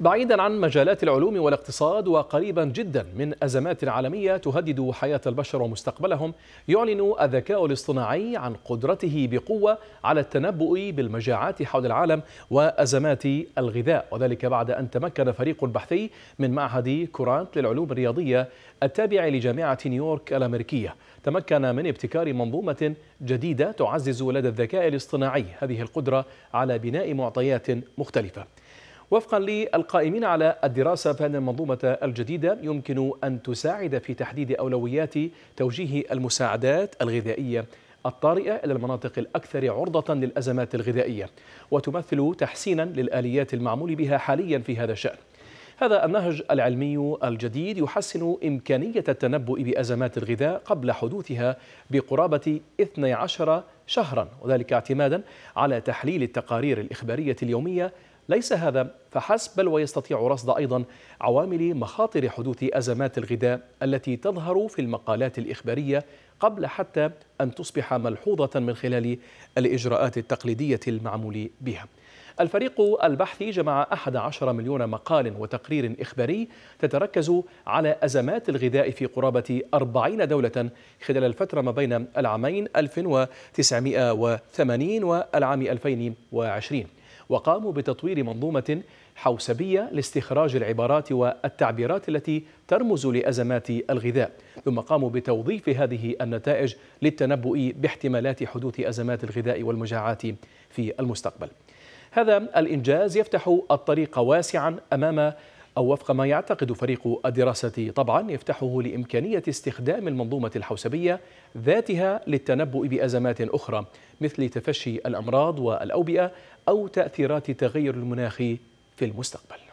بعيدا عن مجالات العلوم والاقتصاد وقريبا جدا من أزمات عالمية تهدد حياة البشر ومستقبلهم يعلن الذكاء الاصطناعي عن قدرته بقوة على التنبؤ بالمجاعات حول العالم وأزمات الغذاء وذلك بعد أن تمكن فريق بحثي من معهد كورانت للعلوم الرياضية التابع لجامعة نيويورك الأمريكية تمكن من ابتكار منظومة جديدة تعزز لدى الذكاء الاصطناعي هذه القدرة على بناء معطيات مختلفة وفقا للقائمين على الدراسة فإن المنظومة الجديدة يمكن أن تساعد في تحديد أولويات توجيه المساعدات الغذائية الطارئة إلى المناطق الأكثر عرضة للأزمات الغذائية وتمثل تحسينا للآليات المعمول بها حاليا في هذا الشأن هذا النهج العلمي الجديد يحسن إمكانية التنبؤ بأزمات الغذاء قبل حدوثها بقرابة 12 شهرا وذلك اعتمادا على تحليل التقارير الإخبارية اليومية ليس هذا فحسب بل ويستطيع رصد أيضا عوامل مخاطر حدوث أزمات الغذاء التي تظهر في المقالات الإخبارية قبل حتى أن تصبح ملحوظة من خلال الإجراءات التقليدية المعمول بها الفريق البحثي جمع 11 مليون مقال وتقرير إخباري تتركز على أزمات الغذاء في قرابة 40 دولة خلال الفترة ما بين العامين 1980 والعام 2020 وقاموا بتطوير منظومة حوسبية لاستخراج العبارات والتعبيرات التي ترمز لأزمات الغذاء ثم قاموا بتوظيف هذه النتائج للتنبؤ باحتمالات حدوث أزمات الغذاء والمجاعات في المستقبل هذا الإنجاز يفتح الطريق واسعا أمام أو وفق ما يعتقد فريق الدراسة طبعا يفتحه لإمكانية استخدام المنظومة الحوسبية ذاتها للتنبؤ بأزمات أخرى مثل تفشي الأمراض والأوبئة أو تأثيرات التغير المناخي في المستقبل